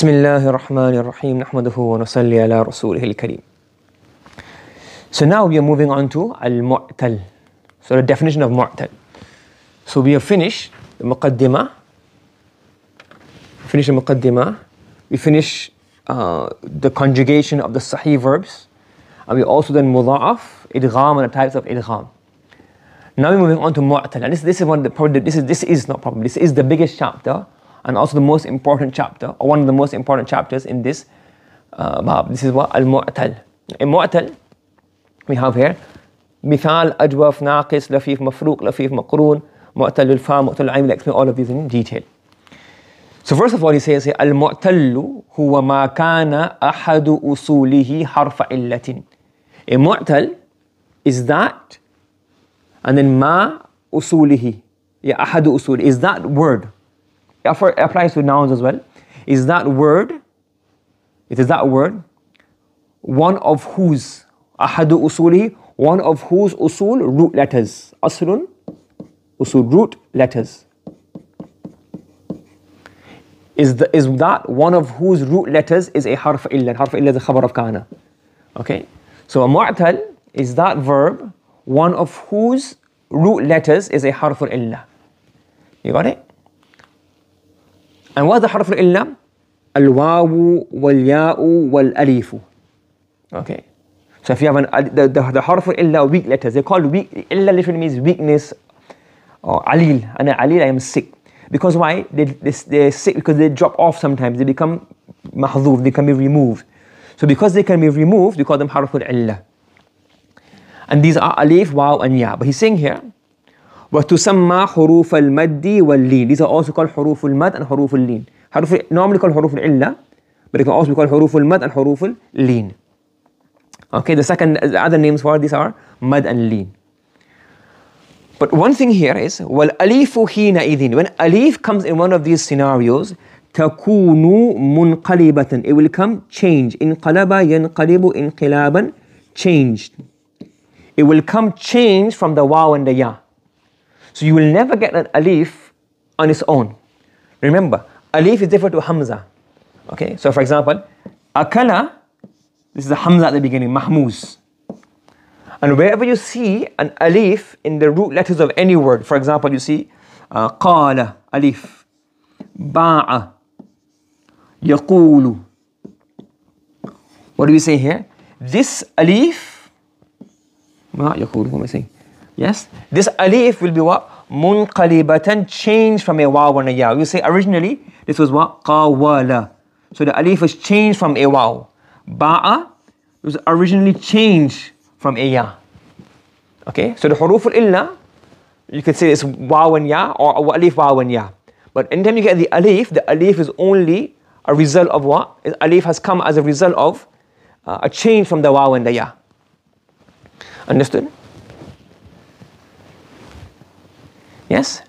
بسم الله الرحمن الرحيم نحمده ونصلي على رسوله الكريم So now we are moving on to al-mu'tal So the definition of mu'tal So we have finished the muqaddimah Finish the muqaddimah We finish uh, the conjugation of the sahih verbs And we also then mudha'af, idgham and the types of idgham Now we're moving on to mu'tal And this, this is one of the, probably, this is, this is not problem. this is the biggest chapter and also the most important chapter, or one of the most important chapters in this uh, bab. This is what Al-Mu'tal. In Mu'tal, we have here Mithal, Ajwaf, Naqis, Lafif, Mafruq, Lafif, Maqroon, Mu'tal, Al-Fa, Mu'tal, al We'll explain all of these in detail. So first of all, he says Al-Mu'tal huwa ma kana ahadu usulihi harfa illatin. A Mu'tal is that, and then ma usulihi. ya ahadu usul is that word applies to nouns as well, is that word, it is that word, one of whose, ahadu usulihi, one of whose usul root letters, aslun, usul root letters. Is, the, is that one of whose root letters is a harf illa, harf illa is the khabar of kana. Okay, so a mu'tal is that verb, one of whose root letters is a harf illa. You got it? And the al wawu wal الواو wal والأليف okay so if you have an uh, the, the, the harf illa weak letters they're called weak illa literally means weakness or alil and alil I am sick because why they, they, they're sick because they drop off sometimes they become mahzuf. they can be removed so because they can be removed we call them harf illa and these are alif wow and ya but he's saying here وتسمى حروف المد واللين These are also called حروف المد and حروف اللين حروف normally called حروف العلة but it can also be called حروف المد and حروف اللين Okay, the second the other names for these are mad and لين But one thing here is والأليف حينئذ when أليف comes in one of these scenarios تكون منقلبة it will come change انقلب ينقلب انقلابا changed it will come change from the واw and the ya So you will never get an alif on its own. Remember, alif is different to hamza. Okay, so for example, akala, this is a hamza at the beginning, mahmuz. And wherever you see an alif in the root letters of any word, for example, you see uh, qala, alif, ba'a, yaqulu. What do we say here? This alif, ma yaqulu, what am I saying? Yes? This alif will be what? Munqalibatan, changed from a waw and a ya. You say originally, this was what? Qawala. So the alif was changed from a waw. Ba'a was originally changed from a ya. Okay? So the huruf for illa you could say it's waw and ya or alif waw and ya. But anytime you get the alif, the alif is only a result of what? Alif has come as a result of uh, a change from the waw and the ya. Understood? Yes?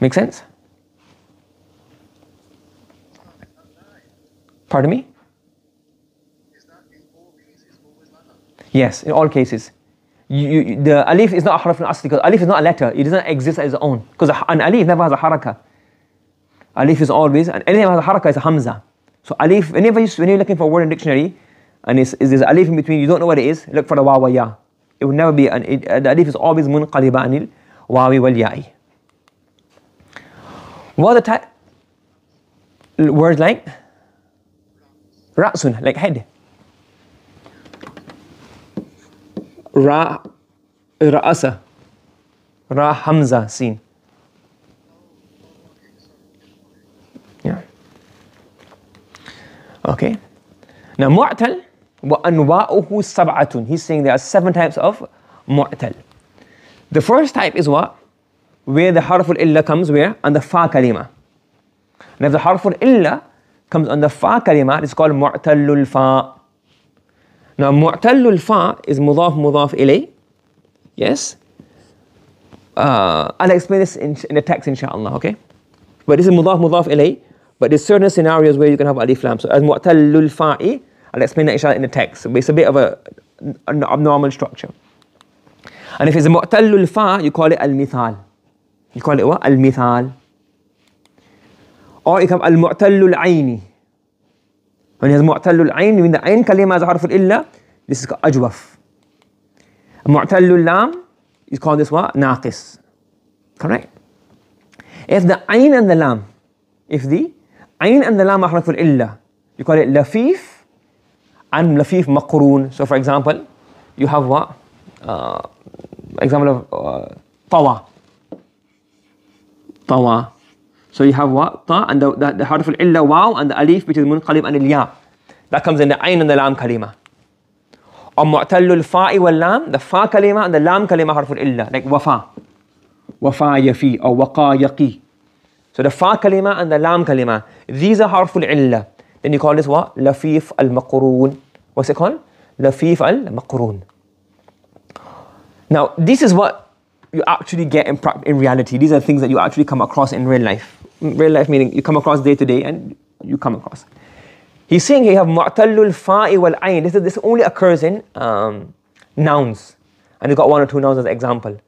Make sense? Pardon me? Yes, in all cases. You, you, the alif is not a harf asli because alif is not a letter. It doesn't exist as its own because an alif never has a haraka. Alif is always, and anything that has a haraka is a hamza. So alif, whenever you, when you're looking for a word in dictionary, and it's, it's, there's alif in between, you don't know what it is, look for the wa ya it will never be an it, uh, the alif is always munqaliba anil wawi wal ya'i what the words like ra'sun like head ra ra'asa ra hamza sin. yeah okay now mu'tal وَأَنْوَاؤُهُ سَبْعَةٌ He's saying there are seven types of mu'tal. The first type is what? Where the harf al-illa comes where? On the fa kalima. And if the harf al-illa comes on the fa kalima, it's called mu'talul fa. Now mu'talul fa is mudaf mudaf ilay. Yes? Uh, I'll explain this in, in the text inshallah, okay? But this is mudaf mudaf ilay. But there's certain scenarios where you can have alif lam. So as mu'talul fa'i, i explain that inshallah in the text. But it's a bit of a, an abnormal structure. And if it's a mu'tallul fa, you call it al-mithal. You call it what? Al-mithal. Or you have al-mu'tallul ayni. When you have mu'tallul ayn, when the ayn kalima has a harf illa, this is ajwaf. Mu'tallul lam, you call this what? Naqis. Correct? If the ayn and the lam, if the ayn and the lam are harf illa, you call it lafif, I'm Lafif Maqroon. So for example, you have what? Uh, example of uh, Tawa. Tawa. So you have what? Ta and the, the, the harf al-illa wow and the alif which is munqalib and al-ya. That comes in the ayn and the lam kalima. Or mu'tallu al-fa'i wal-lam, the fa kalima and the lam kalima harf al-illa, like wafa. Wafa yafi or waqa yaqi. So the fa kalima and the lam kalima, these are harf illa Then you call this what? Lafif al-maqroon. What's it called? Lafif al Maqroon. Now, this is what you actually get in, in reality. These are things that you actually come across in real life. In real life meaning you come across day to day and you come across. He's saying here you have mu'tallul fa'i wal ayn. This, this only occurs in um, nouns. And you got one or two nouns as an example.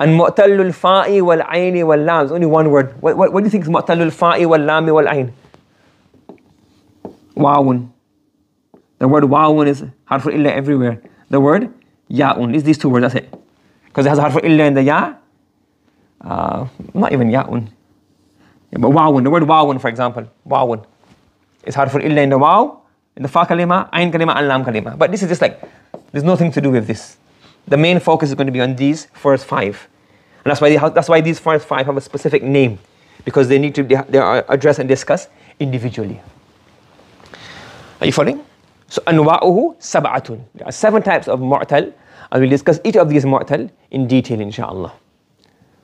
And mu'tallul fa'i wal ayni wal lam. only one word. What, what, what do you think is mu'tallul fa'i wal Lam wal ayn? Wawun. The word waun is harf illa everywhere. The word yaun is these two words, that's it. Because it has a harf illa in the ya. Uh, not even yaun. Yeah, but waun. the word waun, for example, waun, It's harf illa in the waw, in the fa kalima, ain kalima, and lam kalima. But this is just like, there's nothing to do with this. The main focus is going to be on these first five. And that's why, they, that's why these first five have a specific name, because they need to be they are addressed and discussed individually. Are you following? So anwa'uhu sab'atun. There are seven types of mu'tal and we'll discuss each of these mu'tal in detail inshallah.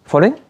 Following?